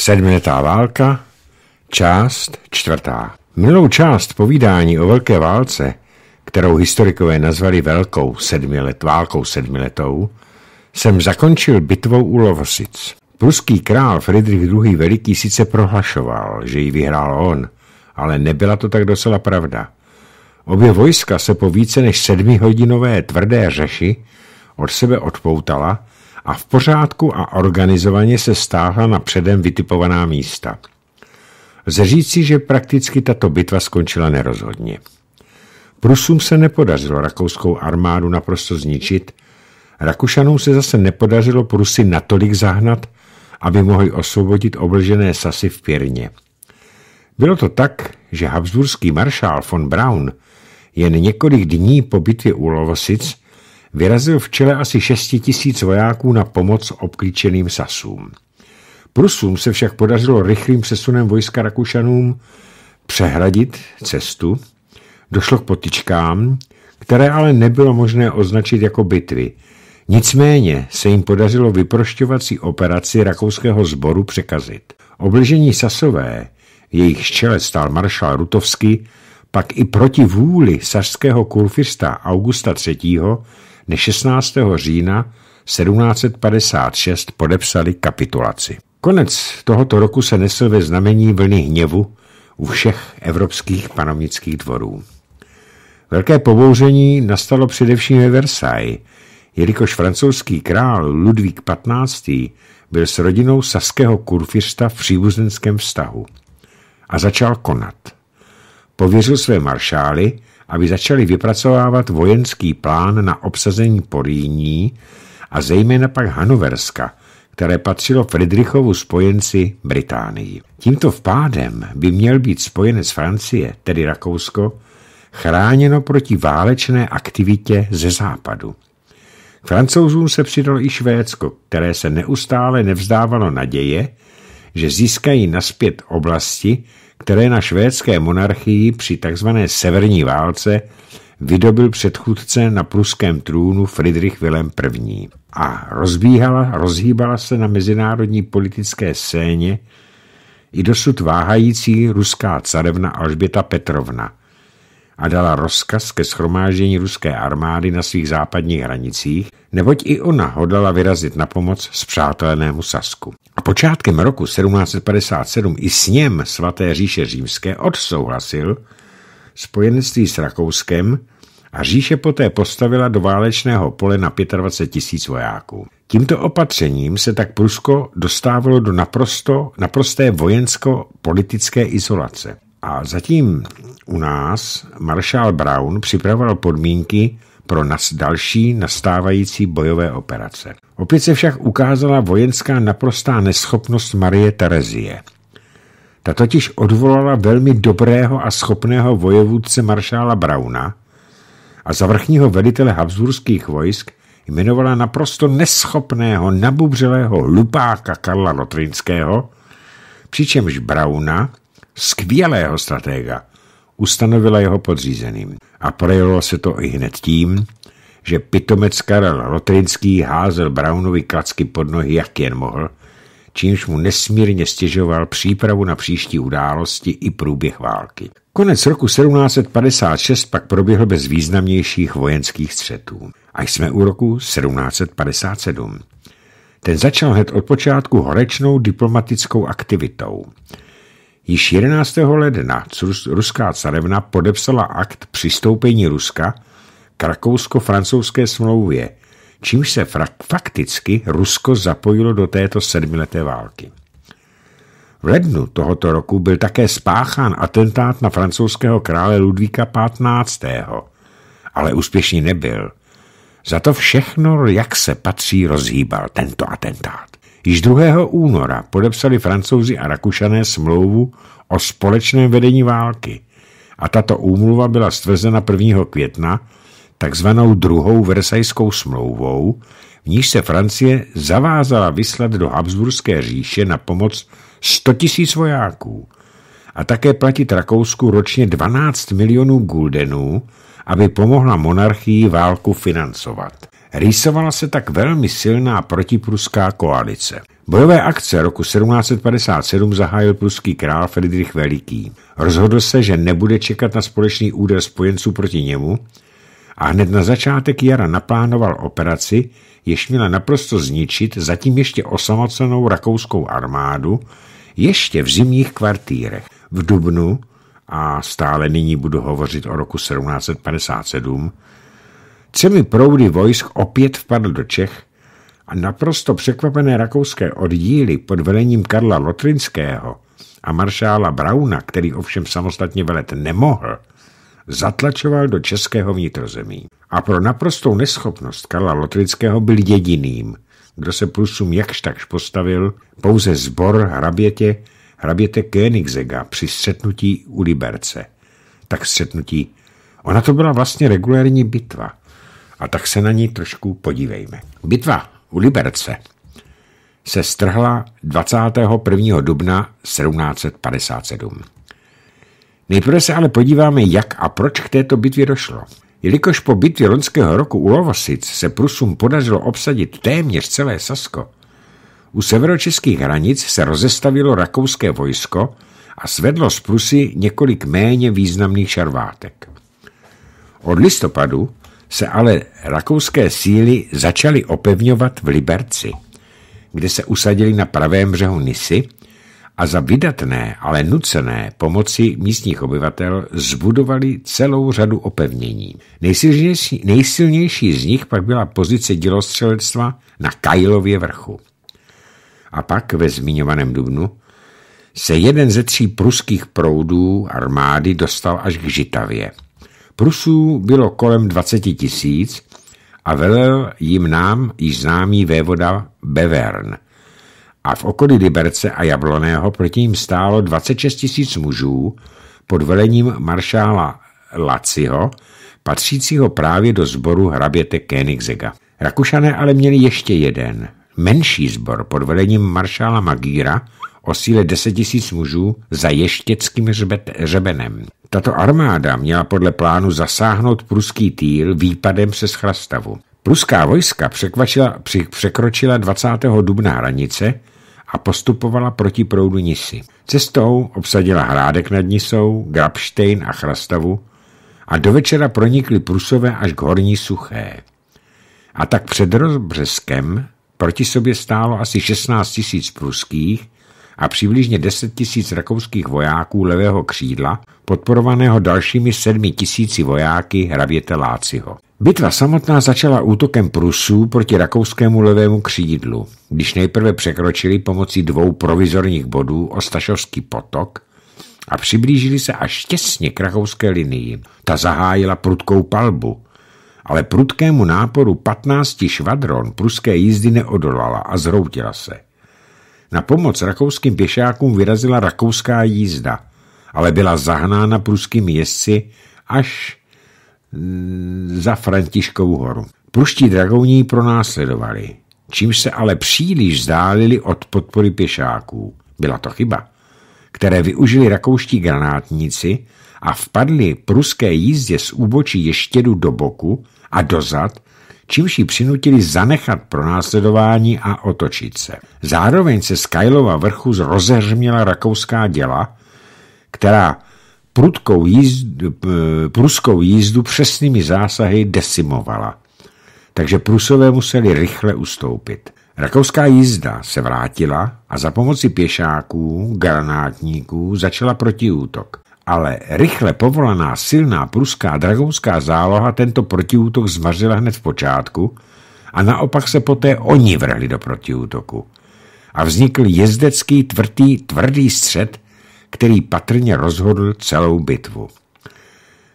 Sedmiletá válka, část čtvrtá. Minulou část povídání o Velké válce, kterou historikové nazvali Velkou sedmilet, válkou sedmiletou, jsem zakončil bitvou u Lovosic. Pruský král Friedrich II. Veliký sice prohlašoval, že ji vyhrál on, ale nebyla to tak docela pravda. Obě vojska se po více než sedmihodinové tvrdé řeši od sebe odpoutala a v pořádku a organizovaně se stáhla na předem vytipovaná místa. Lze říci, že prakticky tato bitva skončila nerozhodně. Prusům se nepodařilo rakouskou armádu naprosto zničit, Rakušanům se zase nepodařilo Prusy natolik zahnat, aby mohli osvobodit oblžené sasy v Pirně. Bylo to tak, že habsburský maršál von Braun jen několik dní po bitvě u Lovosic vyrazil v čele asi 6 tisíc vojáků na pomoc obklíčeným Sasům. Prusům se však podařilo rychlým přesunem vojska Rakušanům přehradit cestu. Došlo k potičkám, které ale nebylo možné označit jako bitvy. Nicméně se jim podařilo vyprošťovací operaci rakouského sboru překazit. Obležení Sasové, jejich čele stál maršál Rutovský, pak i proti vůli sařského kurfista Augusta III dne 16. října 1756 podepsali kapitulaci. Konec tohoto roku se nesl ve znamení vlny hněvu u všech evropských panovnických dvorů. Velké pobouření nastalo především ve Versailles, jelikož francouzský král Ludvík XV. byl s rodinou saského kurfista v příbuzenském vztahu a začal konat. Pověřil své maršály, aby začali vypracovávat vojenský plán na obsazení Poríní a zejména pak Hanoverska, které patřilo Friedrichovu spojenci Británii. Tímto vpádem by měl být spojenec Francie, tedy Rakousko, chráněno proti válečné aktivitě ze západu. K francouzům se přidalo i Švédsko, které se neustále nevzdávalo naděje, že získají naspět oblasti, které na švédské monarchii při tzv. severní válce vydobil předchůdce na pruském trůnu Friedrich Wilhelm I. A rozbíhala, rozhýbala se na mezinárodní politické scéně i dosud váhající ruská carevna Alžběta Petrovna – a dala rozkaz ke schromáždění ruské armády na svých západních hranicích, neboť i ona hodlala vyrazit na pomoc s přátelenému Sasku. A počátkem roku 1757 i s něm svaté říše římské odsouhlasil spojenectví s Rakouskem a říše poté postavila do válečného pole na 25 tisíc vojáků. Tímto opatřením se tak Prusko dostávalo do naprosto, naprosté vojensko-politické izolace. A zatím u nás maršál Brown připravoval podmínky pro nas další nastávající bojové operace. Opět se však ukázala vojenská naprostá neschopnost Marie Terezie. Ta totiž odvolala velmi dobrého a schopného vojevůdce maršála Brauna a za vrchního velitele habsburských vojsk jmenovala naprosto neschopného, nabubřelého lupáka Karla Lotrinského, přičemž Brauna, skvělého stratega, ustanovila jeho podřízeným a projevilo se to i hned tím, že pitomec Karel Rotrinský házel Brownovi klacky pod nohy, jak jen mohl, čímž mu nesmírně stěžoval přípravu na příští události i průběh války. Konec roku 1756 pak proběhl bez významnějších vojenských střetů. A jsme u roku 1757. Ten začal hned od počátku horečnou diplomatickou aktivitou. Již 11. ledna ruská carevna podepsala akt přistoupení Ruska k rakousko-francouzské smlouvě, čímž se fakticky Rusko zapojilo do této sedmileté války. V lednu tohoto roku byl také spáchán atentát na francouzského krále Ludvíka XV., ale úspěšný nebyl. Za to všechno, jak se patří, rozhýbal tento atentát. Již 2. února podepsali francouzi a rakušané smlouvu o společném vedení války a tato úmluva byla stvrzena 1. května takzvanou druhou versajskou smlouvou, v níž se Francie zavázala vyslat do Habsburské říše na pomoc 100 000 vojáků a také platit Rakousku ročně 12 milionů guldenů, aby pomohla monarchii válku financovat. Rýsovala se tak velmi silná protipruská koalice. Bojové akce roku 1757 zahájil pruský král Friedrich Veliký. Rozhodl se, že nebude čekat na společný úder spojenců proti němu a hned na začátek jara naplánoval operaci, jež měla naprosto zničit zatím ještě osamocenou rakouskou armádu, ještě v zimních kvartýrech. V Dubnu, a stále nyní budu hovořit o roku 1757, třemi proudy vojsk opět vpadl do Čech a naprosto překvapené rakouské oddíly pod velením Karla Lotrinského a maršála Brauna, který ovšem samostatně velet nemohl, zatlačoval do českého vnitrozemí. A pro naprostou neschopnost Karla Lotrinského byl jediným, kdo se plusům jakž takž postavil, pouze zbor hrabětě, hraběte Koenigsega při střetnutí u Liberce. Tak střetnutí. Ona to byla vlastně regulérní bitva. A tak se na ní trošku podívejme. Bitva u Liberce se strhla 21. dubna 1757. Nejprve se ale podíváme, jak a proč k této bitvě došlo. Jelikož po bitvě loňského roku u Lovosic se Prusům podařilo obsadit téměř celé Sasko, u severočeských hranic se rozestavilo rakouské vojsko a svedlo z Prusy několik méně významných šarvátek. Od listopadu se ale rakouské síly začaly opevňovat v Liberci, kde se usadili na pravém břehu Nisy a za vydatné, ale nucené pomoci místních obyvatel zbudovali celou řadu opevnění. Nejsilnější, nejsilnější z nich pak byla pozice dělostřelectva na Kajlově vrchu. A pak ve zmiňovaném Dubnu se jeden ze tří pruských proudů armády dostal až k Žitavě – Prusů bylo kolem 20 tisíc a velel jim nám již známý vévoda Bevern. A v okolí Liberce a Jabloného proti ním stálo 26 tisíc mužů pod velením maršála Laciho, patřícího právě do sboru hraběte Koenigsega. Rakušané ale měli ještě jeden, menší sbor pod velením maršála Magíra, o síle 10 tisíc mužů za ještěckým řebenem. Tato armáda měla podle plánu zasáhnout pruský týl výpadem přes Chrastavu. Pruská vojska překročila 20. dubna hranice a postupovala proti proudu Nisy. Cestou obsadila Hrádek nad Nisou, Grabštejn a Chrastavu a do večera pronikli Prusové až k Horní Suché. A tak před rozbřeskem proti sobě stálo asi 16 tisíc pruských a přibližně 10 tisíc rakouských vojáků levého křídla, podporovaného dalšími 7 tisíci vojáky hravěte Láciho. Bitva samotná začala útokem Prusů proti rakouskému levému křídlu, když nejprve překročili pomocí dvou provizorních bodů Ostašovský potok a přiblížili se až těsně k rakouské linii. Ta zahájila prudkou palbu, ale prudkému náporu 15 švadron pruské jízdy neodolala a zroutila se. Na pomoc rakouským pěšákům vyrazila rakouská jízda, ale byla zahnána pruskými jezdci až mm, za františkovou horu. Pruští dragouní pronásledovali, čímž se ale příliš zdálili od podpory pěšáků. Byla to chyba, které využili rakouští granátníci a vpadli pruské jízdě z úbočí ještědu do boku a dozad čímž ji přinutili zanechat pronásledování a otočit se. Zároveň se z Kajlova vrchu rozeřměla rakouská děla, která prudkou jízdu, pruskou jízdu přesnými zásahy desimovala. Takže Prusové museli rychle ustoupit. Rakouská jízda se vrátila a za pomoci pěšáků, granátníků začala protiútok ale rychle povolaná silná pruská dragonská záloha tento protiútok zvařila hned v počátku a naopak se poté oni vrhli do protiútoku. A vznikl jezdecký tvrdý, tvrdý střed, který patrně rozhodl celou bitvu.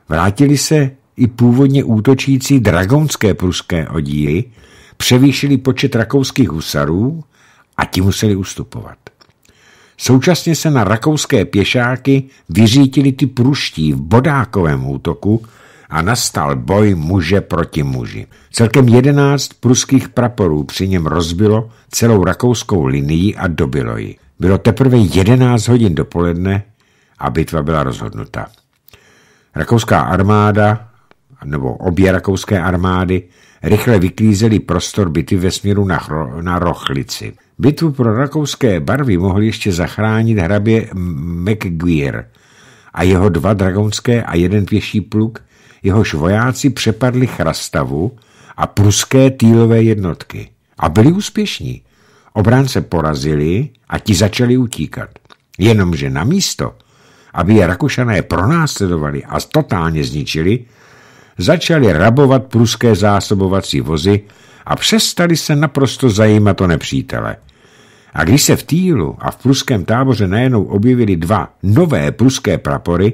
Vrátili se i původně útočící dragonské pruské oddíly, převýšili počet rakouských husarů a ti museli ustupovat. Současně se na rakouské pěšáky vyřítili ty pruští v bodákovém útoku a nastal boj muže proti muži. Celkem jedenáct pruských praporů při něm rozbilo celou rakouskou linii a dobilo ji. Bylo teprve jedenáct hodin dopoledne a bitva byla rozhodnuta. Rakouská armáda, nebo obě rakouské armády, rychle vyklízely prostor bitvy ve směru na, na Rochlici. Bitvu pro rakouské barvy mohl ještě zachránit hrabě McGuire a jeho dva dragonské a jeden pěší pluk, jehož vojáci přepadli Chrastavu a pruské týlové jednotky. A byli úspěšní. Obránce porazili a ti začali utíkat. Jenomže na místo, aby je Rakušané pronásledovali a totálně zničili, začali rabovat pruské zásobovací vozy a přestali se naprosto zajímat o nepřítele. A když se v Týlu a v pruském táboře najednou objevily dva nové pruské prapory,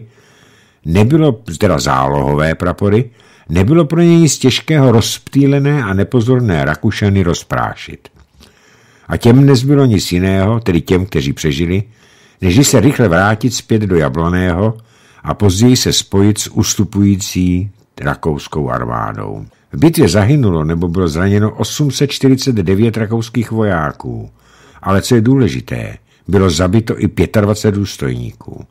nebylo, zda zálohové prapory, nebylo pro něj nic těžkého rozptýlené a nepozorné Rakušany rozprášit. A těm nezbylo nic jiného, tedy těm, kteří přežili, než se rychle vrátit zpět do Jabloného a později se spojit s ustupující rakouskou armádou. V bitvě zahynulo nebo bylo zraněno 849 rakouských vojáků, ale co je důležité, bylo zabito i 25 důstojníků.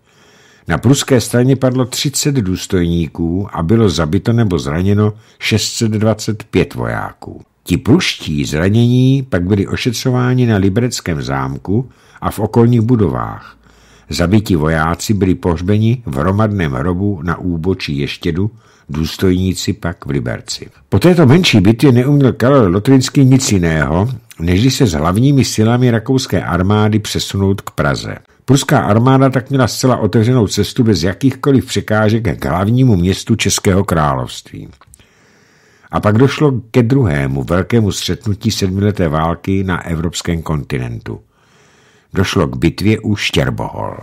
Na pruské straně padlo 30 důstojníků a bylo zabito nebo zraněno 625 vojáků. Ti pruští zranění pak byli ošetřováni na Libereckém zámku a v okolních budovách. Zabití vojáci byli pohřbeni v hromadném hrobu na úbočí Ještědu důstojníci pak v Liberci. Po této menší bitvě neuměl Karol Lotrinský nic jiného, než se s hlavními silami rakouské armády přesunout k Praze. Pruská armáda tak měla zcela otevřenou cestu bez jakýchkoliv překážek k hlavnímu městu Českého království. A pak došlo ke druhému velkému střetnutí sedmileté války na evropském kontinentu. Došlo k bitvě u Štěrbohol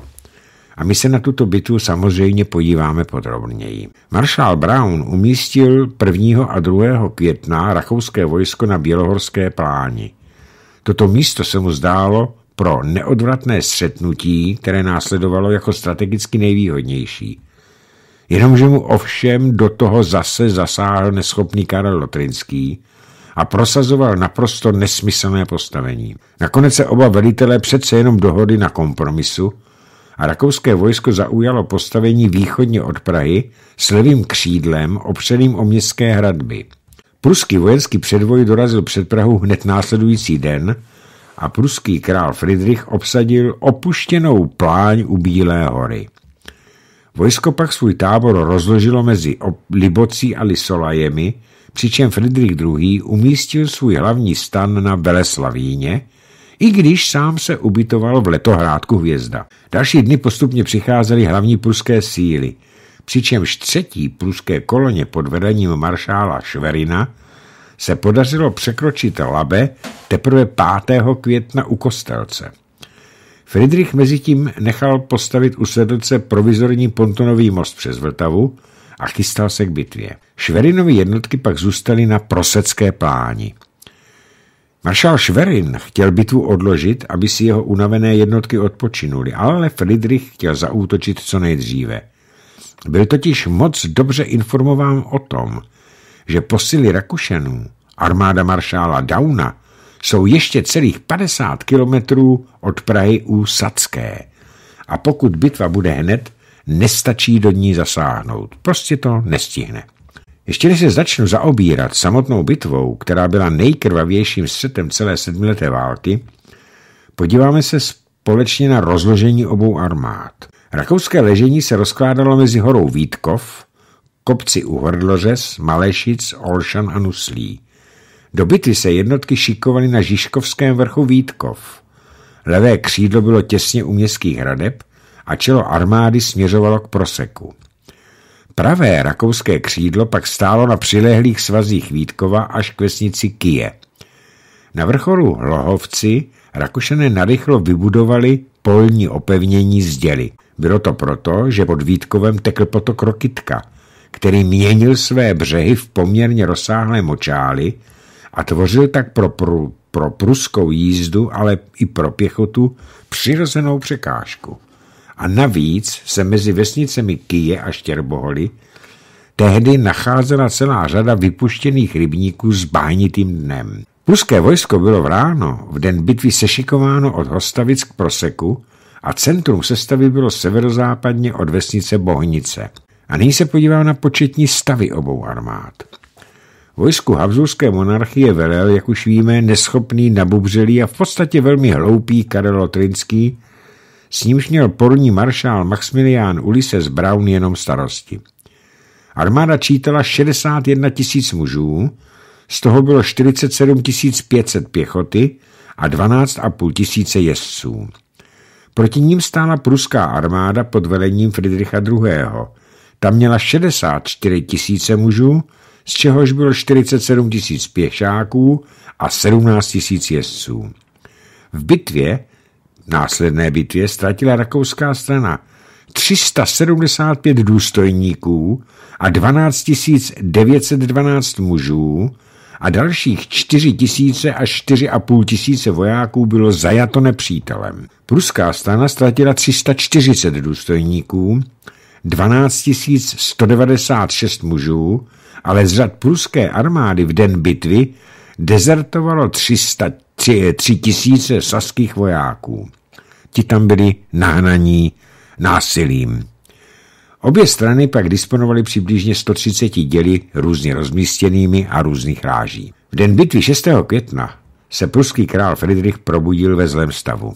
a my se na tuto bitvu samozřejmě podíváme podrobněji. Maršál Brown umístil 1. a 2. května rakouské vojsko na Bělohorské pláni. Toto místo se mu zdálo pro neodvratné střetnutí, které následovalo jako strategicky nejvýhodnější. Jenomže mu ovšem do toho zase zasáhl neschopný Karel Lotrinský, a prosazoval naprosto nesmyslné postavení. Nakonec se oba velitelé přece jenom dohodli na kompromisu a rakouské vojsko zaujalo postavení východně od Prahy s levým křídlem opřeným o městské hradby. Pruský vojenský předvoj dorazil před Prahu hned následující den a pruský král Friedrich obsadil opuštěnou pláň u Bílé hory. Vojsko pak svůj tábor rozložilo mezi Libocí a Lisolajemi, přičem Friedrich II. umístil svůj hlavní stan na Veleslavíně, i když sám se ubytoval v letohrádku Hvězda. Další dny postupně přicházely hlavní pruské síly, přičemž třetí pruské koloně pod vedením maršála Šverina se podařilo překročit Labe teprve 5. května u Kostelce. Friedrich mezitím nechal postavit u Sedlce provizorní pontonový most přes Vltavu a chystal se k bitvě. Šverinovy jednotky pak zůstaly na prosecké pláni. Maršál Schwerin chtěl bitvu odložit, aby si jeho unavené jednotky odpočinuli, ale Friedrich chtěl zaútočit co nejdříve. Byl totiž moc dobře informován o tom, že posily Rakušenů, armáda maršála Dauna, jsou ještě celých 50 kilometrů od Prahy u Sacké. A pokud bitva bude hned, nestačí do ní zasáhnout. Prostě to nestihne. Ještě než se začnu zaobírat samotnou bitvou, která byla nejkrvavějším střetem celé sedmileté války, podíváme se společně na rozložení obou armád. Rakouské ležení se rozkládalo mezi horou Vítkov, kopci u Hordlořes, Malešic, Olšan a Nuslí. Do bitvy se jednotky šikovaly na Žižkovském vrchu Vítkov. Levé křídlo bylo těsně u městských hradeb a čelo armády směřovalo k proseku. Pravé rakouské křídlo pak stálo na přilehlých svazích Vítkova až k vesnici Kije. Na vrcholu Lohovci Rakušané narychlo vybudovali polní opevnění z děly. Bylo to proto, že pod Vítkovem tekl potok Rokitka, který měnil své břehy v poměrně rozsáhlé močály a tvořil tak pro, pru, pro pruskou jízdu, ale i pro pěchotu přirozenou překážku a navíc se mezi vesnicemi Kije a Štěrboholy tehdy nacházela celá řada vypuštěných rybníků s bánitým dnem. Ruské vojsko bylo v ráno v den bitvy sešikováno od Hostavic k Proseku a centrum sestavy bylo severozápadně od vesnice Bohnice. A nyní se podívám na početní stavy obou armád. Vojsku Habsburské monarchie velel, jak už víme, neschopný, nabubřelý a v podstatě velmi hloupý Karel Lotrinský, s nímž měl porní maršál Maximilián Ulises Brown jenom starosti. Armáda čítala 61 tisíc mužů, z toho bylo 47 500 pěchoty a 12,5 tisíce jezdců. Proti ním stála pruská armáda pod velením Friedricha II. Ta měla 64 tisíce mužů, z čehož bylo 47 tisíc pěšáků a 17 tisíc jezdců. V bitvě následné bitvě ztratila rakouská strana 375 důstojníků a 12 912 mužů a dalších 4 tisíce až 4,5 tisíce vojáků bylo zajato nepřítelem. Pruská strana ztratila 340 důstojníků, 12 196 mužů, ale z řad pruské armády v den bitvy dezertovalo 300 tři, tři tisíce saských vojáků. Ti tam byli nahnaní násilím. Obě strany pak disponovaly přibližně 130 děli různě rozmístěnými a různých ráží. V den bitvy 6. května se pruský král Friedrich probudil ve zlém stavu.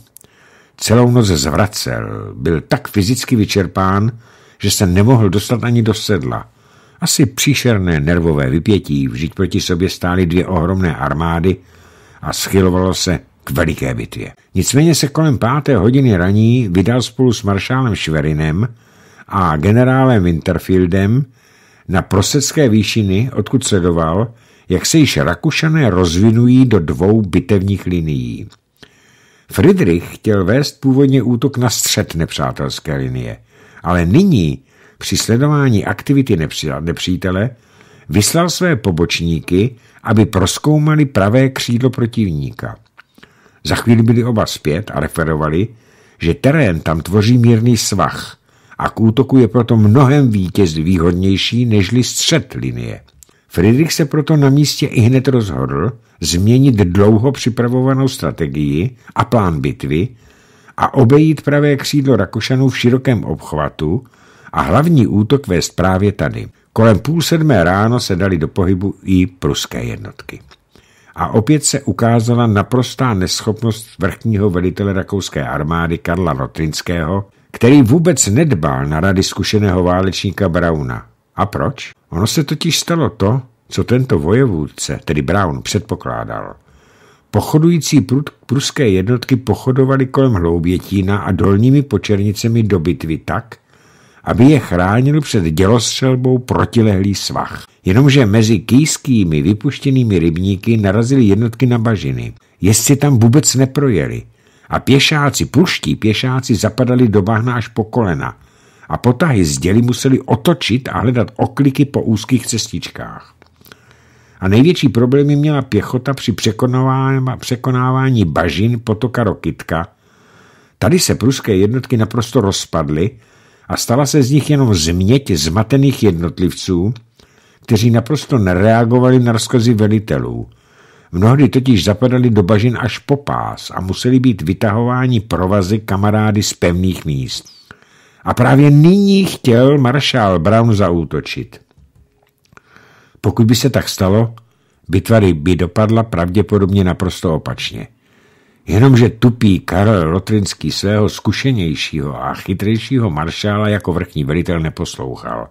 Celou noc zvracel, byl tak fyzicky vyčerpán, že se nemohl dostat ani do sedla. Asi příšerné nervové vypětí, vždyť proti sobě stály dvě ohromné armády, a schylovalo se k veliké bitvě. Nicméně se kolem páté hodiny raní vydal spolu s maršálem Šverinem a generálem Winterfieldem na prosecké výšiny, odkud sledoval, jak se již Rakušané rozvinují do dvou bitevních linií. Friedrich chtěl vést původně útok na střed nepřátelské linie, ale nyní při sledování aktivity nepřítele vyslal své pobočníky aby proskoumali pravé křídlo protivníka. Za chvíli byli oba zpět a referovali, že terén tam tvoří mírný svah a k útoku je proto mnohem vítěz výhodnější nežli střed linie. Friedrich se proto na místě i hned rozhodl změnit dlouho připravovanou strategii a plán bitvy a obejít pravé křídlo Rakošanů v širokém obchvatu a hlavní útok vést právě tady. Kolem půl sedmé ráno se dali do pohybu i pruské jednotky. A opět se ukázala naprostá neschopnost vrchního velitele rakouské armády Karla Rotrinského, který vůbec nedbal na rady zkušeného válečníka Brauna. A proč? Ono se totiž stalo to, co tento vojevůdce, tedy Braun, předpokládal. Pochodující pruské jednotky pochodovaly kolem Hloubětína a dolními počernicemi do bitvy tak, aby je chránil před dělostřelbou protilehlý svah. Jenomže mezi kýskými vypuštěnými rybníky narazily jednotky na bažiny. Jestli tam vůbec neprojeli a pěšáci, pruští pěšáci zapadali do bahna až po kolena a potahy z děli museli otočit a hledat okliky po úzkých cestičkách. A největší problémy měla pěchota při překonávání bažin potoka Rokitka. Tady se pruské jednotky naprosto rozpadly a stala se z nich jenom změť zmatených jednotlivců, kteří naprosto nereagovali na rozkazy velitelů. Mnohdy totiž zapadali do bažin až po pás a museli být vytahováni provazy kamarády z pevných míst. A právě nyní chtěl maršál Brown zaútočit. Pokud by se tak stalo, bitva by dopadla pravděpodobně naprosto opačně. Jenomže tupý Karel Lotrinský svého zkušenějšího a chytřejšího maršála jako vrchní velitel neposlouchal.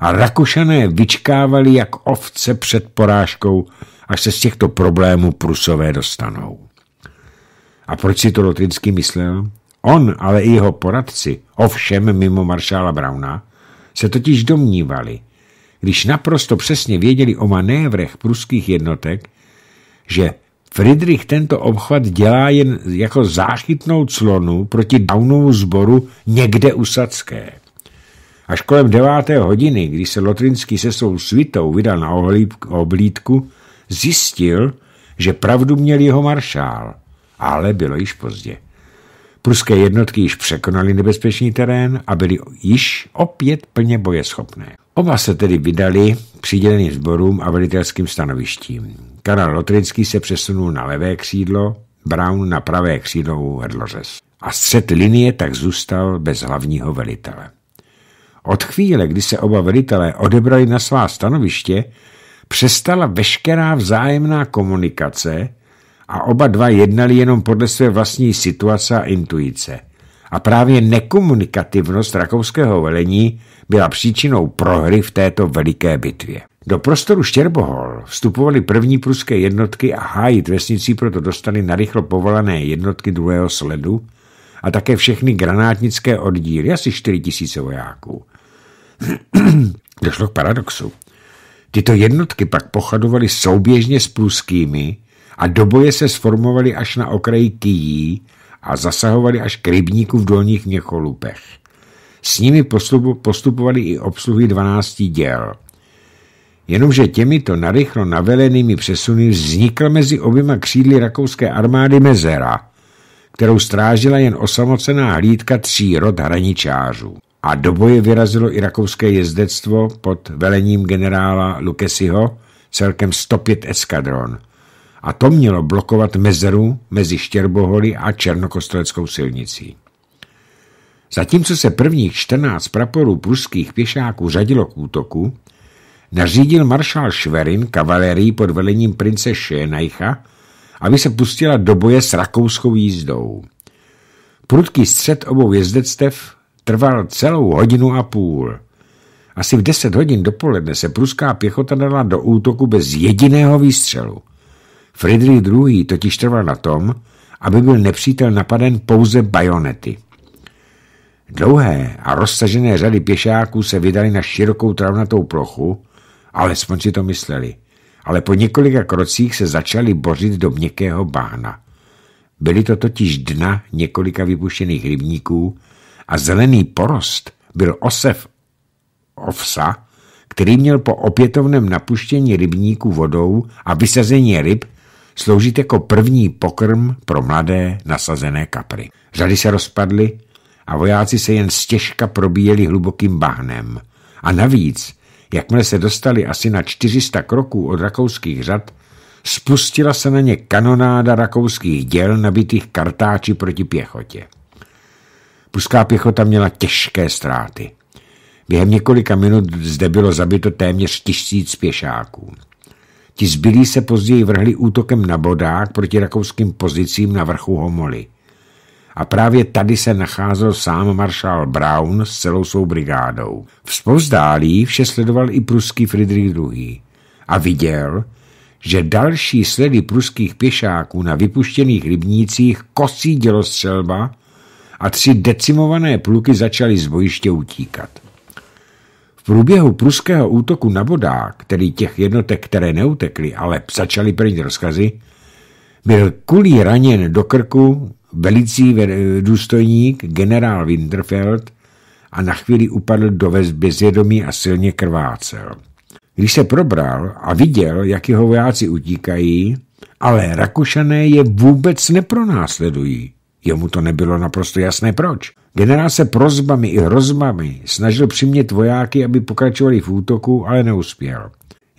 A Rakušané vyčkávali jak ovce před porážkou, až se z těchto problémů Prusové dostanou. A proč si to Lotrinský myslel? On, ale i jeho poradci, ovšem mimo maršála Brauna, se totiž domnívali, když naprosto přesně věděli o manévrech pruských jednotek, že Friedrich tento obchvat dělá jen jako záchytnou clonu proti Downovu zboru někde u Sacké. Až kolem deváté hodiny, kdy se Lotrinský se svou svitou vydal na oblídku, zjistil, že pravdu měl jeho maršál, ale bylo již pozdě. Pruské jednotky již překonaly nebezpečný terén a byly již opět plně bojeschopné. Oba se tedy vydali přiděleným sborům a velitelským stanovištím. Karel Lotrinský se přesunul na levé křídlo, Brown na pravé křídlo u A střed linie tak zůstal bez hlavního velitele. Od chvíle, kdy se oba velitelé odebrali na svá stanoviště, přestala veškerá vzájemná komunikace a oba dva jednali jenom podle své vlastní situace a intuice. A právě nekomunikativnost rakouského velení byla příčinou prohry v této veliké bitvě. Do prostoru Štěrbohol vstupovaly první pruské jednotky a hájit vesnicí proto dostali narychlo povolané jednotky druhého sledu a také všechny granátnické oddíly, asi 4 tisíce vojáků. Došlo k paradoxu. Tyto jednotky pak pochadovaly souběžně s pruskými a do boje se sformovaly až na okraji Kijí a zasahovaly až k rybníku v dolních Měcholupech. S nimi postupovali i obsluhy 12 děl – jenomže těmito narychlo navelenými přesuny vznikl mezi oběma křídly rakouské armády mezera, kterou strážila jen osamocená hlídka tří rod hraničářů. A do boje vyrazilo i rakouské jezdectvo pod velením generála Lukesiho celkem 105 eskadron. A to mělo blokovat mezeru mezi Štěrboholy a Černokostoleckou silnicí. Zatímco se prvních 14 praporů pruských pěšáků řadilo k útoku, nařídil maršál Šverin kavalerii pod velením prince Šénajcha, aby se pustila do boje s rakouskou jízdou. Prudký střed obou jezdectev trval celou hodinu a půl. Asi v deset hodin dopoledne se pruská pěchota dala do útoku bez jediného výstřelu. Friedrich II. totiž trval na tom, aby byl nepřítel napaden pouze bajonety. Dlouhé a rozsažené řady pěšáků se vydali na širokou travnatou plochu, Alespoň si to mysleli. Ale po několika krocích se začali bořit do měkkého bána. Byly to totiž dna několika vypuštěných rybníků a zelený porost byl osev ovsa, který měl po opětovném napuštění rybníků vodou a vysazení ryb sloužit jako první pokrm pro mladé nasazené kapry. Řady se rozpadly a vojáci se jen stěžka probíjeli hlubokým bahnem. A navíc Jakmile se dostali asi na 400 kroků od rakouských řad, spustila se na ně kanonáda rakouských děl nabitých kartáči proti pěchotě. Puská pěchota měla těžké ztráty. Během několika minut zde bylo zabito téměř tisíc pěšáků. Ti zbylí se později vrhli útokem na bodák proti rakouským pozicím na vrchu Homoly a právě tady se nacházel sám maršál Brown s celou svou brigádou. Vzpovzdálí vše sledoval i pruský Friedrich II. a viděl, že další sledy pruských pěšáků na vypuštěných rybnících kosí dělostřelba a tři decimované pluky začaly z bojiště utíkat. V průběhu pruského útoku na bodák, tedy těch jednotek, které neutekly, ale začaly první rozkazy, byl kulí raněn do krku velicí důstojník generál Winterfeld a na chvíli upadl do vezby zvědomí a silně krvácel. Když se probral a viděl, jak jeho vojáci utíkají, ale Rakušané je vůbec nepronásledují. Jemu to nebylo naprosto jasné proč. Generál se prozbami i hrozbami snažil přimět vojáky, aby pokračovali v útoku, ale neuspěl.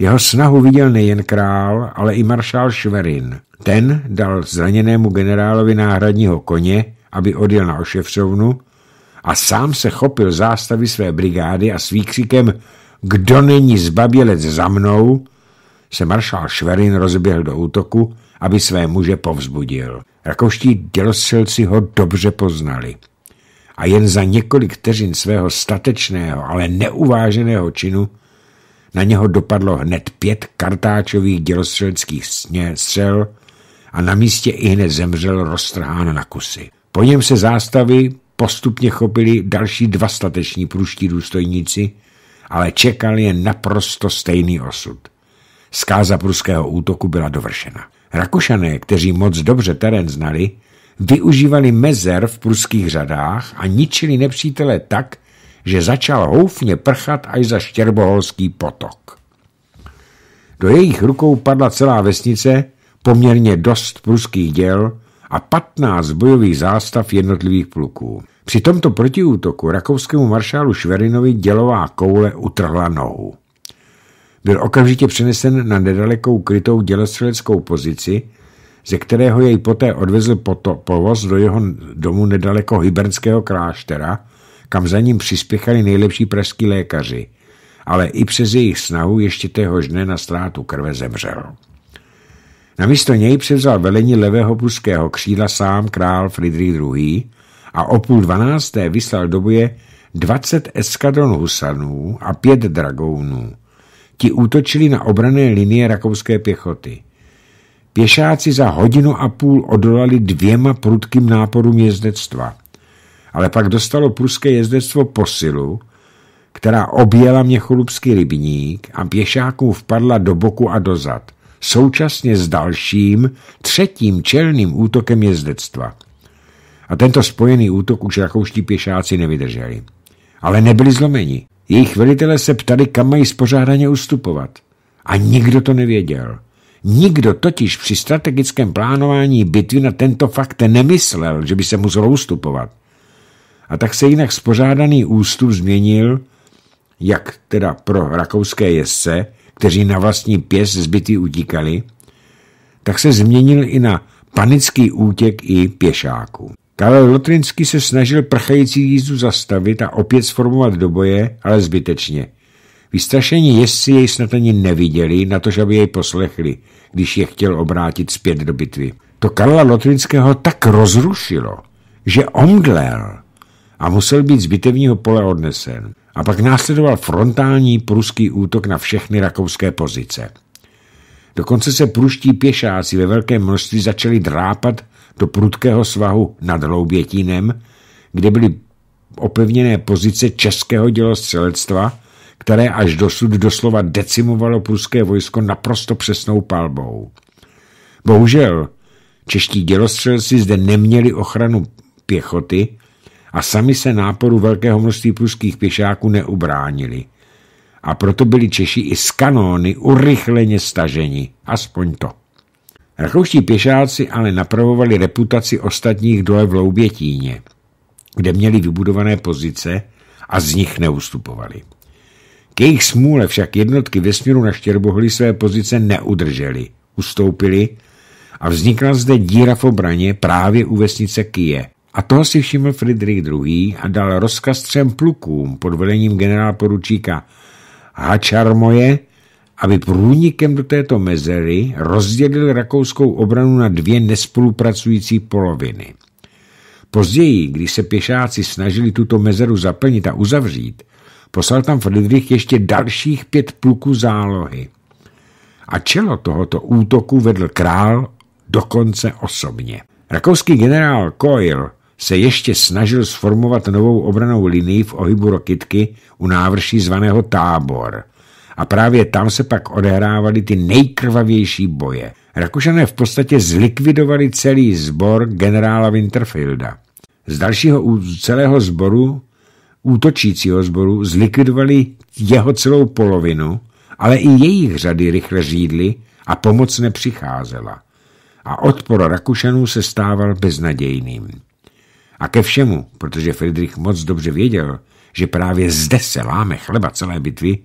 Jeho snahu viděl nejen král, ale i maršál Šverin. Ten dal zraněnému generálovi náhradního koně, aby odjel na oševřovnu a sám se chopil zástavy své brigády a s výkřikem Kdo není zbabělec za mnou, se maršál Šverin rozběhl do útoku, aby své muže povzbudil. Rakouští dělostřelci ho dobře poznali a jen za několik teřin svého statečného, ale neuváženého činu na něho dopadlo hned pět kartáčových dělostřeleckých střel a na místě i hned zemřel roztrhán na kusy. Po něm se zástavy postupně chopili další dva stateční pruští důstojníci, ale čekal je naprosto stejný osud. Skáza pruského útoku byla dovršena. Rakušané, kteří moc dobře terén znali, využívali mezer v pruských řadách a ničili nepřítele tak, že začal houfně prchat až za štěrboholský potok. Do jejich rukou padla celá vesnice, poměrně dost pruských děl a 15 bojových zástav jednotlivých pluků. Při tomto protiútoku rakouskému maršálu Šverinovi dělová koule utrhla nohu. Byl okamžitě přenesen na nedalekou krytou dělostřeleckou pozici, ze kterého jej poté odvezl povoz do jeho domu nedaleko hybernského kláštera, kam za ním přispěchali nejlepší pražský lékaři, ale i přes jejich snahu ještě téhož dne na ztrátu krve zemřel. Namísto něj převzal velení levého pruského křídla sám král Friedrich II. a o půl dvanácté vyslal do boje 20 eskadron husanů a pět dragounů. Ti útočili na obrané linie rakouské pěchoty. Pěšáci za hodinu a půl odolali dvěma prudkým náporům jezdectva – ale pak dostalo pruské jezdectvo posilu, která objela Měcholubský rybník a pěšákům vpadla do boku a dozad, současně s dalším, třetím čelným útokem jezdectva. A tento spojený útok už rakouští pěšáci nevydrželi. Ale nebyli zlomeni. Jejich velitelé se ptali, kam mají spořádaně ustupovat. A nikdo to nevěděl. Nikdo totiž při strategickém plánování bitvy na tento fakt nemyslel, že by se muselo ustupovat. A tak se jinak spořádaný ústup změnil, jak teda pro rakouské jezdce, kteří na vlastní pěs zbytí utíkali, tak se změnil i na panický útěk i pěšáků. Karel Lotrinský se snažil prchající jízdu zastavit a opět sformovat do boje, ale zbytečně. Vystrašení jezdci jej snad ani neviděli, na to, aby jej poslechli, když je chtěl obrátit zpět do bitvy. To Karla Lotrinského tak rozrušilo, že omdlel a musel být z bitevního pole odnesen. A pak následoval frontální pruský útok na všechny rakouské pozice. Dokonce se pruští pěšáci ve velkém množství začali drápat do prudkého svahu nad Hloubětínem, kde byly opevněné pozice českého dělostřelectva, které až dosud doslova decimovalo pruské vojsko naprosto přesnou palbou. Bohužel, čeští dělostřelci zde neměli ochranu pěchoty a sami se náporu velkého množství pruských pěšáků neubránili. A proto byli Češi i z kanóny urychleně staženi, aspoň to. Rakouští pěšáci ale napravovali reputaci ostatních dole v Loubětíně, kde měli vybudované pozice a z nich neustupovali. K jejich smůle však jednotky ve směru na Štěrbohli své pozice neudrželi, ustoupili a vznikla zde díra v obraně právě u vesnice Kije, a toho si všiml Friedrich II. a dal rozkaz třem plukům pod vedením poručíka Hačarmoje, aby průnikem do této mezery rozdělil rakouskou obranu na dvě nespolupracující poloviny. Později, když se pěšáci snažili tuto mezeru zaplnit a uzavřít, poslal tam Friedrich ještě dalších pět pluků zálohy. A čelo tohoto útoku vedl král dokonce osobně. Rakouský generál Coyle se ještě snažil sformovat novou obranou linii v ohybu Rokitky u návrší zvaného Tábor. A právě tam se pak odehrávaly ty nejkrvavější boje. Rakušané v podstatě zlikvidovali celý sbor generála Winterfielda. Z dalšího celého sboru, útočícího sboru, zlikvidovali jeho celou polovinu, ale i jejich řady rychle řídly a pomoc nepřicházela. A odpor Rakušanů se stával beznadějným. A ke všemu, protože Friedrich moc dobře věděl, že právě zde se láme chleba celé bitvy,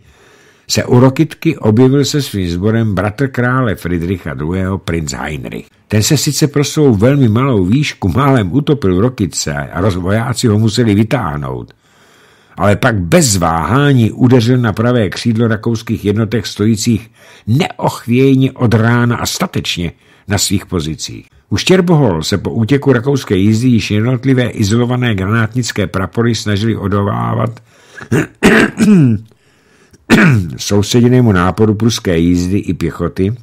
se u Rokitky objevil se svým sborem bratr krále Friedricha II. princ Heinrich. Ten se sice pro svou velmi malou výšku málem utopil v Rokitce a rozvojáci ho museli vytáhnout, ale pak bez váhání udeřil na pravé křídlo rakouských jednotek stojících neochvějně od rána a statečně, na svých pozicích. U Štěrbohol se po útěku rakouské jízdy již jednotlivé izolované granátnické prapory snažili odovávat sousedinému náporu pruské jízdy i pěchoty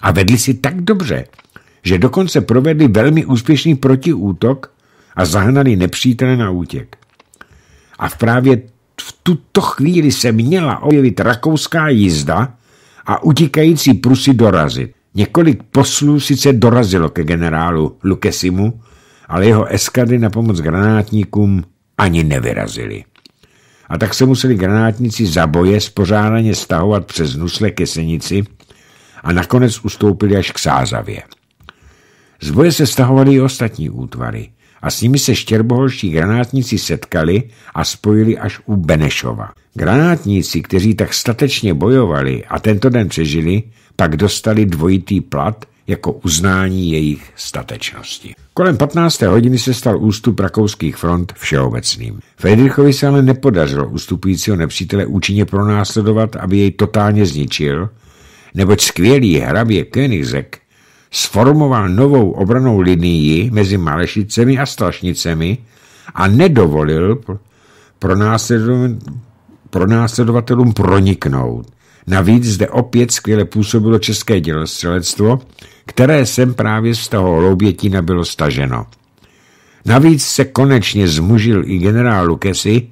a vedli si tak dobře, že dokonce provedli velmi úspěšný protiútok a zahnali nepřítele na útěk. A v právě v tuto chvíli se měla objevit rakouská jízda a utíkající Prusy dorazit. Několik poslů sice dorazilo ke generálu Lukesimu, ale jeho eskadry na pomoc granátníkům ani nevyrazili. A tak se museli granátníci za boje spořádaně stahovat přes nusle ke senici a nakonec ustoupili až k Sázavě. Z boje se stahovaly i ostatní útvary – a s nimi se štěrboholští granátníci setkali a spojili až u Benešova. Granátníci, kteří tak statečně bojovali a tento den přežili, pak dostali dvojitý plat jako uznání jejich statečnosti. Kolem 15. hodiny se stal ústup rakouských front všeobecným. Friedrichovi se ale nepodařilo ústupujícího nepřítele účinně pronásledovat, aby jej totálně zničil, neboť skvělý hrabě Königsegg sformoval novou obranou linii mezi Malešicemi a Strašnicemi a nedovolil pronásledovatelům proniknout. Navíc zde opět skvěle působilo české dělostřelectvo, které sem právě z toho loubětina bylo staženo. Navíc se konečně zmužil i generál Lukesi,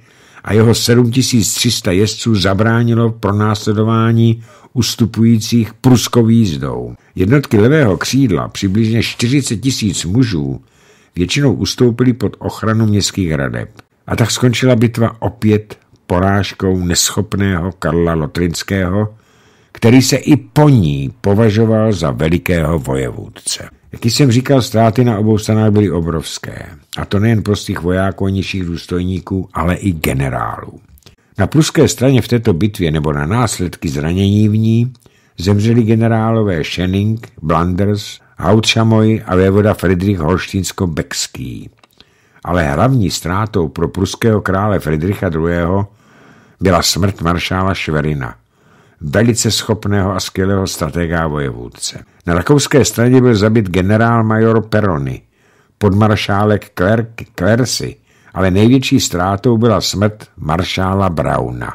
a jeho 7300 jezdců zabránilo pro následování ustupujících pruskou jízdou. Jednotky levého křídla, přibližně 40 tisíc mužů, většinou ustoupili pod ochranu městských hradeb. A tak skončila bitva opět porážkou neschopného Karla Lotrinského, který se i po ní považoval za velikého vojevůdce. Jak jsem říkal, ztráty na obou stranách byly obrovské. A to nejen prostých vojáků a nižších důstojníků, ale i generálů. Na pruské straně v této bitvě nebo na následky zranění v ní zemřeli generálové Schenning, Blanders, Hautschamoy a vévoda Friedrich Holštínsko-Bekský. Ale hlavní ztrátou pro pruského krále Friedricha II. byla smrt maršála Šverina – velice schopného a skvělého stratega a vojevůdce. Na rakouské straně byl zabit generál-major Perony, podmaršálek Klersi, ale největší ztrátou byla smrt maršála Brauna,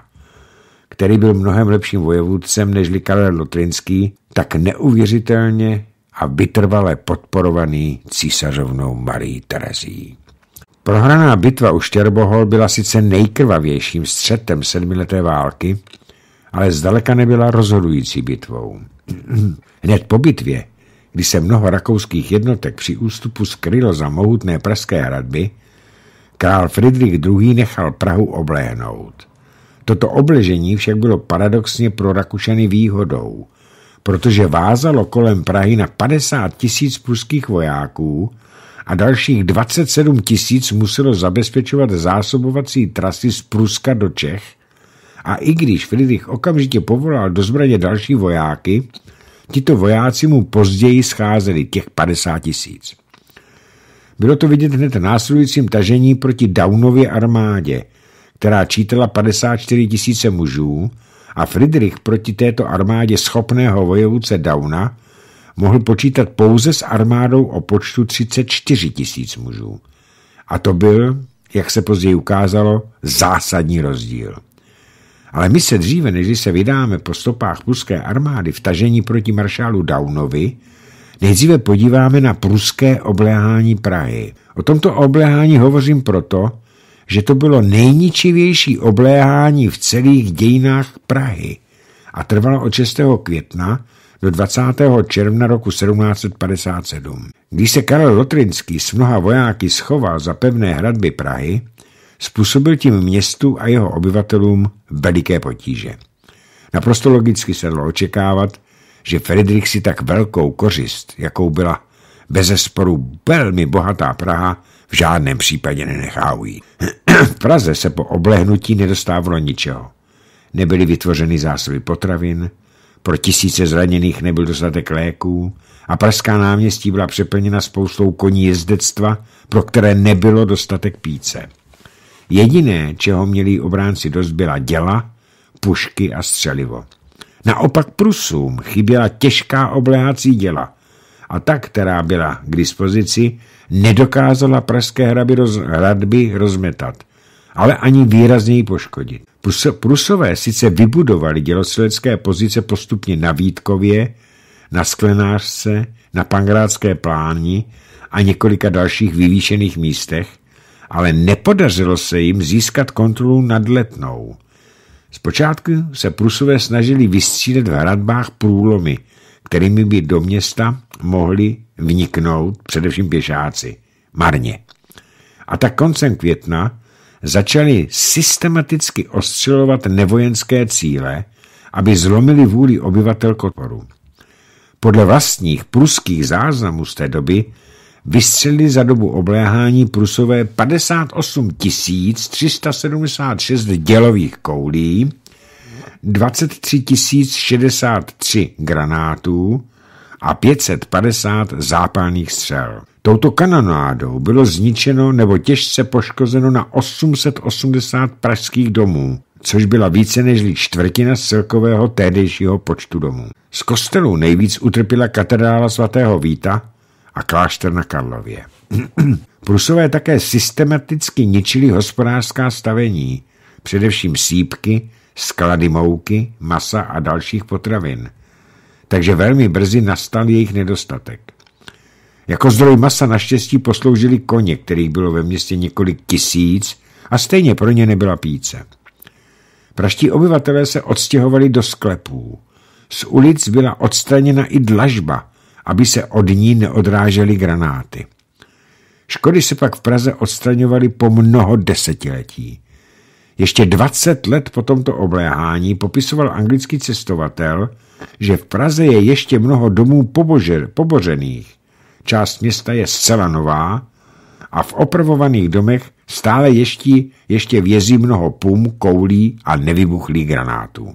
který byl mnohem lepším vojevůdcem než Karel Lotrinský, tak neuvěřitelně a vytrvale podporovaný císařovnou Marí Terezí. Prohraná bitva u Štěrbohol byla sice nejkrvavějším střetem sedmileté války, ale zdaleka nebyla rozhodující bitvou. Hned po bitvě, kdy se mnoho rakouských jednotek při ústupu skrylo za mohutné pražské hradby, král Friedrich II. nechal Prahu obléhnout. Toto obležení však bylo paradoxně pro Rakušany výhodou, protože vázalo kolem Prahy na 50 tisíc pruských vojáků a dalších 27 tisíc muselo zabezpečovat zásobovací trasy z Pruska do Čech – a i když Friedrich okamžitě povolal do zbraně další vojáky, tito vojáci mu později scházeli těch 50 tisíc. Bylo to vidět hned následujícím tažení proti Downově armádě, která čítala 54 tisíce mužů a Friedrich proti této armádě schopného vojevůdce Dauna mohl počítat pouze s armádou o počtu 34 tisíc mužů. A to byl, jak se později ukázalo, zásadní rozdíl. Ale my se dříve, než se vydáme po stopách pruské armády v tažení proti maršálu Daunovi, nejdříve podíváme na pruské obléhání Prahy. O tomto obléhání hovořím proto, že to bylo nejničivější obléhání v celých dějinách Prahy a trvalo od 6. května do 20. června roku 1757. Když se Karel Lotrinský s mnoha vojáky schoval za pevné hradby Prahy, způsobil tím městu a jeho obyvatelům veliké potíže. Naprosto logicky se dalo očekávat, že Friedrich si tak velkou kořist, jakou byla bezesporu velmi bohatá Praha, v žádném případě nenechá ujít. v Praze se po oblehnutí nedostávalo ničeho. Nebyly vytvořeny zásoby potravin, pro tisíce zraněných nebyl dostatek léků a pražská náměstí byla přeplněna spoustou koní jezdectva, pro které nebylo dostatek píce. Jediné, čeho měli obránci dost, byla děla, pušky a střelivo. Naopak Prusům chyběla těžká obléhací děla a ta, která byla k dispozici, nedokázala pražské hradby, roz, hradby rozmetat, ale ani výrazněji poškodit. Prusové sice vybudovali dělostřelecké pozice postupně na Vítkově, na Sklenářce, na Pangrácké pláni a několika dalších vyvýšených místech, ale nepodařilo se jim získat kontrolu nad letnou. Zpočátku se Prusové snažili vystřídat v hradbách průlomy, kterými by do města mohli vniknout především pěšáci. Marně. A tak koncem května začali systematicky ostřelovat nevojenské cíle, aby zlomili vůli obyvatel Kotoru. Podle vlastních pruských záznamů z té doby vystřelili za dobu obléhání Prusové 58 376 dělových koulí, 23 063 granátů a 550 zápalných střel. Touto kanonádou bylo zničeno nebo těžce poškozeno na 880 pražských domů, což byla více než čtvrtina z celkového tehdejšího počtu domů. Z kostelů nejvíc utrpěla katedrála svatého Víta, a klášter na Karlově. Prusové také systematicky ničili hospodářská stavení, především sípky, sklady mouky, masa a dalších potravin. Takže velmi brzy nastal jejich nedostatek. Jako zdroj masa naštěstí posloužili koně, kterých bylo ve městě několik tisíc a stejně pro ně nebyla píce. Praští obyvatelé se odstěhovali do sklepů. Z ulic byla odstraněna i dlažba, aby se od ní neodrážely granáty. Škody se pak v Praze odstraňovaly po mnoho desetiletí. Ještě 20 let po tomto obléhání popisoval anglický cestovatel, že v Praze je ještě mnoho domů pobože, pobořených. Část města je zcela nová a v opravovaných domech stále ještě, ještě vězí mnoho pum, koulí a nevybuchlých granátů.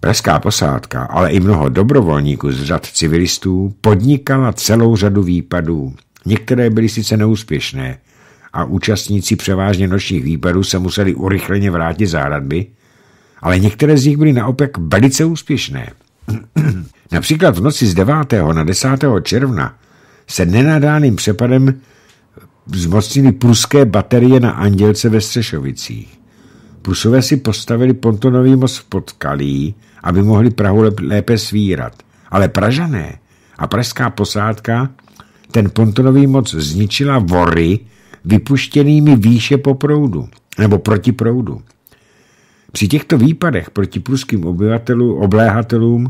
Pražská posádka, ale i mnoho dobrovolníků z řad civilistů podnikala celou řadu výpadů. Některé byly sice neúspěšné a účastníci převážně nočních výpadů se museli urychleně vrátit za hradby, ale některé z nich byly naopak velice úspěšné. Například v noci z 9. na 10. června se nenadáným přepadem zmocnili pruské baterie na Andělce ve Střešovicích. Prusové si postavili pontonový most v Podkalí, aby mohli Prahu lépe svírat. Ale Pražané a pražská posádka ten pontonový moc zničila vory vypuštěnými výše po proudu, nebo proti proudu. Při těchto výpadech proti pruským obyvatelům, obléhatelům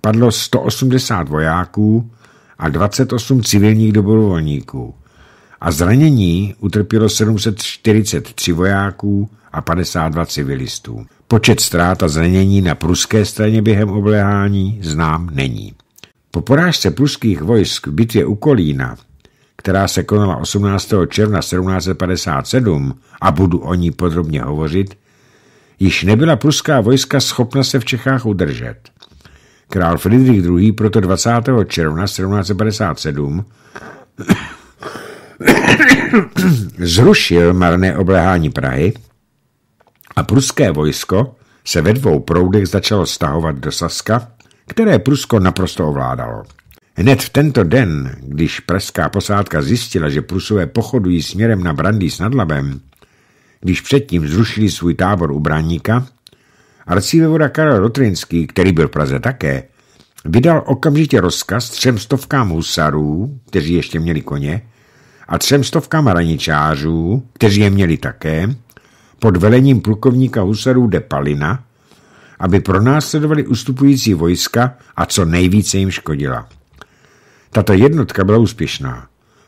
padlo 180 vojáků a 28 civilních dobrovolníků a zranění utrpělo 743 vojáků a 52 civilistů. Počet ztrát a zranění na pruské straně během obléhání znám není. Po porážce pruských vojsk v bitvě u Kolína, která se konala 18. června 1757 a budu o ní podrobně hovořit, již nebyla pruská vojska schopna se v Čechách udržet. Král Friedrich II. proto 20. června 1757 zrušil marné oblehání Prahy a pruské vojsko se ve dvou proudech začalo stahovat do Saska, které Prusko naprosto ovládalo. Hned v tento den, když pražská posádka zjistila, že Prusové pochodují směrem na Brandy s Nadlabem, když předtím zrušili svůj tábor u Bráníka, arcivevoda Karel Rotrinský, který byl v Praze také, vydal okamžitě rozkaz třem stovkám husarů, kteří ještě měli koně, a třem stovkám raničářů, kteří je měli také, pod velením plukovníka husarů de Palina, aby pronásledovali ustupující vojska a co nejvíce jim škodila. Tato jednotka byla úspěšná.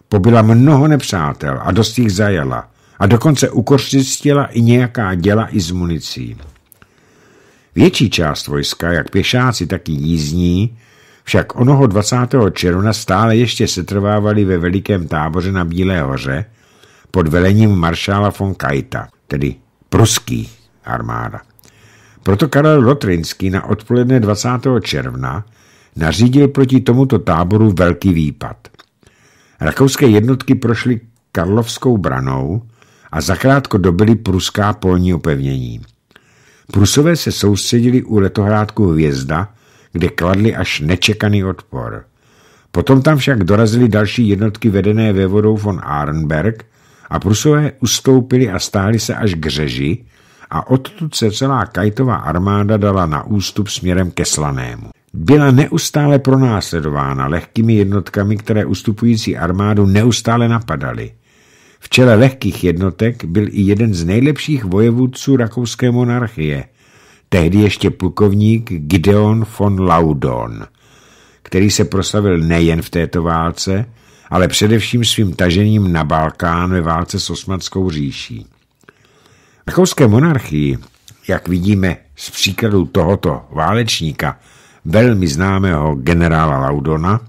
Pobila mnoho nepřátel a dost jich zajala a dokonce ukořistila i nějaká děla i z municí. Větší část vojska, jak pěšáci, tak i jízdní, však onoho 20. června stále ještě setrvávali ve velikém táboře na Bílé hoře pod velením maršála von Kajta, tedy pruský armáda. Proto Karel Lotrinský na odpoledne 20. června nařídil proti tomuto táboru velký výpad. Rakouské jednotky prošly Karlovskou branou a zakrátko dobyly pruská polní opevnění. Prusové se soustředili u letohrádku Hvězda, kde kladli až nečekaný odpor. Potom tam však dorazily další jednotky vedené vévodou von Arnberg a Prusové ustoupili a stáli se až k řeži a odtud se celá kajtová armáda dala na ústup směrem ke Slanému. Byla neustále pronásledována lehkými jednotkami, které ustupující armádu neustále napadaly. V čele lehkých jednotek byl i jeden z nejlepších vojevůdců rakouské monarchie, tehdy ještě plukovník Gideon von Laudon, který se proslavil nejen v této válce, ale především svým tažením na Balkán ve válce s Osmanskou říší. Rakouské monarchii, jak vidíme z příkladu tohoto válečníka, velmi známého generála Laudona,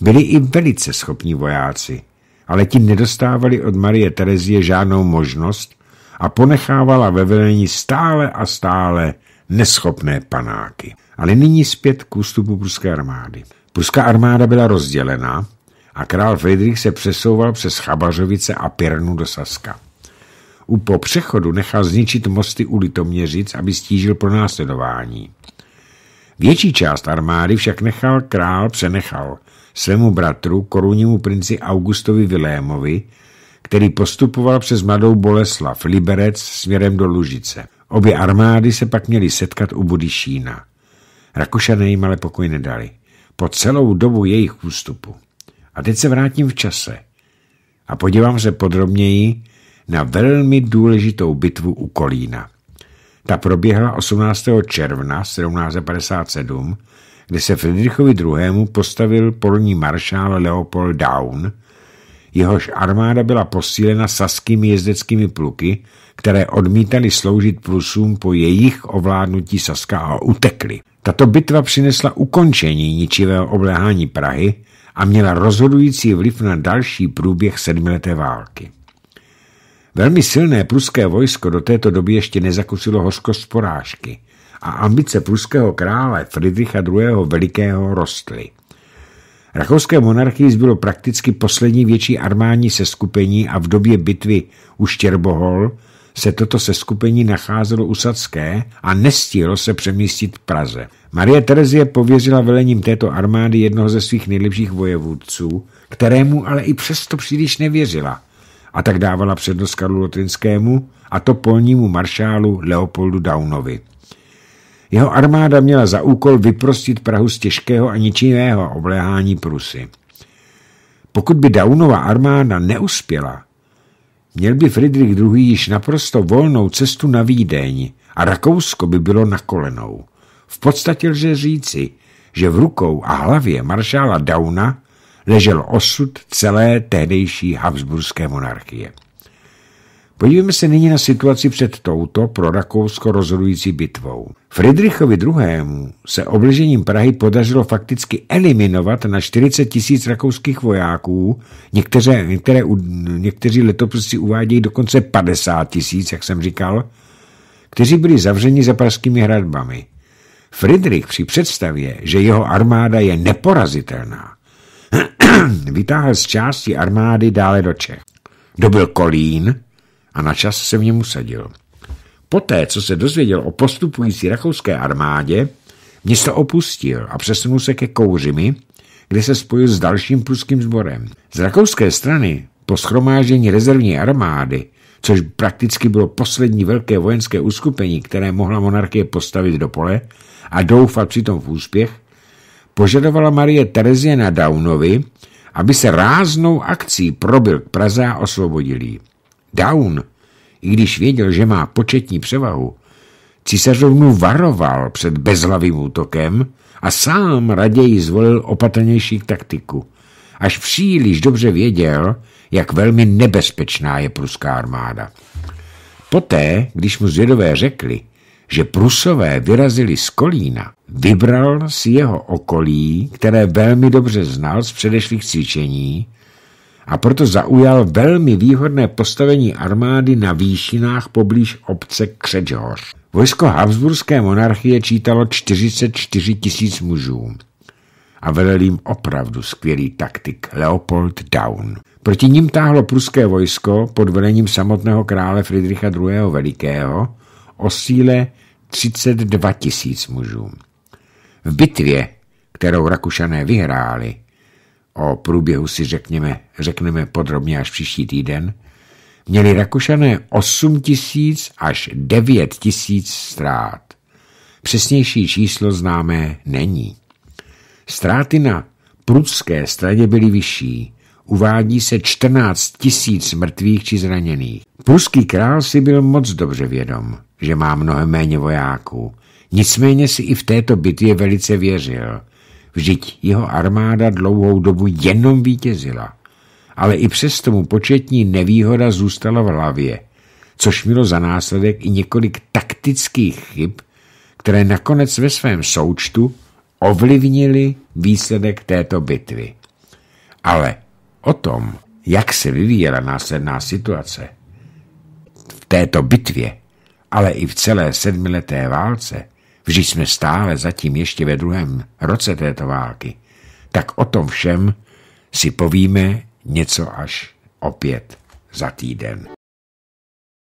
byli i velice schopní vojáci, ale ti nedostávali od Marie Terezie žádnou možnost a ponechávala ve velení stále a stále neschopné panáky. Ale nyní zpět k ústupu pruské armády. Pruská armáda byla rozdělená a král Friedrich se přesouval přes Chabařovice a Pirnu do Saska. U po přechodu nechal zničit mosty u Litoměřic, aby stížil pro následování. Větší část armády však nechal král přenechal svému bratru, korunnímu princi Augustovi Vilémovi, který postupoval přes Mladou Boleslav, Liberec směrem do Lužice. Obě armády se pak měly setkat u Budyšína. Rakušané jim ale pokoj nedali. Po celou dobu jejich ústupu. A teď se vrátím v čase a podívám se podrobněji na velmi důležitou bitvu u Kolína. Ta proběhla 18. června 1757, kdy se Friedrichovi II. postavil polní maršál Leopold Down, jehož armáda byla posílena saskými jezdeckými pluky, které odmítali sloužit Prusům po jejich ovládnutí Saska a utekli. Tato bitva přinesla ukončení ničivého obléhání Prahy a měla rozhodující vliv na další průběh sedmileté války. Velmi silné pruské vojsko do této doby ještě nezakusilo hořkost porážky a ambice pruského krále Friedricha II. Velikého rostly. Rakouské monarchii zbylo prakticky poslední větší armádní seskupení a v době bitvy u Štěrbohol – se toto seskupení nacházelo u Sacké a nestihlo se přemístit v Praze. Marie Terezie pověřila velením této armády jednoho ze svých nejlepších vojevůdců, kterému ale i přesto příliš nevěřila a tak dávala přednost Karlu Lotrinskému a to polnímu maršálu Leopoldu Daunovi. Jeho armáda měla za úkol vyprostit Prahu z těžkého a ničivého obléhání Prusy. Pokud by Daunova armáda neuspěla, Měl by Friedrich II. již naprosto volnou cestu na Vídeň a Rakousko by bylo na kolenou. V podstatě lze říci, že v rukou a hlavě maršála Dauna ležel osud celé tehdejší Habsburské monarchie. Podívejme se nyní na situaci před touto pro Rakousko rozhodující bitvou. Friedrichovi II. se obležením Prahy podařilo fakticky eliminovat na 40 tisíc rakouských vojáků, některé, některé, někteří letopisci uvádějí dokonce 50 tisíc, jak jsem říkal, kteří byli zavřeni za pražskými hradbami. Friedrich při představě, že jeho armáda je neporazitelná, vytáhl z části armády dále do Čech. Dobil Kolín, a na čas se v něm usadil. Poté, co se dozvěděl o postupující rakouské armádě, město opustil a přesunul se ke Kouřimi, kde se spojil s dalším pruským sborem. Z rakouské strany po schromáždění rezervní armády, což prakticky bylo poslední velké vojenské uskupení, které mohla monarchie postavit do pole a doufat přitom v úspěch, požadovala Marie Terezie na Daunovi, aby se ráznou akcí probil k Praze a osvobodil jí. Down, i když věděl, že má početní převahu, císařovnu varoval před bezhlavým útokem a sám raději zvolil opatrnější taktiku. Až příliš dobře věděl, jak velmi nebezpečná je pruská armáda. Poté, když mu zvědové řekli, že Prusové vyrazili z Kolína, vybral si jeho okolí, které velmi dobře znal z předešlých cvičení a proto zaujal velmi výhodné postavení armády na výšinách poblíž obce Křečhoř. Vojsko Habsburské monarchie čítalo 44 tisíc mužů a velel jim opravdu skvělý taktik Leopold Down. Proti ním táhlo pruské vojsko pod velením samotného krále Friedricha II. Velikého o síle 32 tisíc mužů. V bitvě, kterou Rakušané vyhráli, o průběhu si řekněme, řekneme podrobně až příští týden, měli Rakušané 8 tisíc až 9 tisíc ztrát. Přesnější číslo známé není. Ztráty na prudské straně byly vyšší. Uvádí se 14 tisíc mrtvých či zraněných. Pruský král si byl moc dobře vědom, že má mnohem méně vojáků. Nicméně si i v této bitvě velice věřil – Vždyť jeho armáda dlouhou dobu jenom vítězila. Ale i přesto mu početní nevýhoda zůstala v hlavě, což mělo za následek i několik taktických chyb, které nakonec ve svém součtu ovlivnili výsledek této bitvy. Ale o tom, jak se vyvíjela následná situace v této bitvě, ale i v celé sedmileté válce, Vždy jsme stále zatím ještě ve druhém roce této války, tak o tom všem si povíme něco až opět za týden.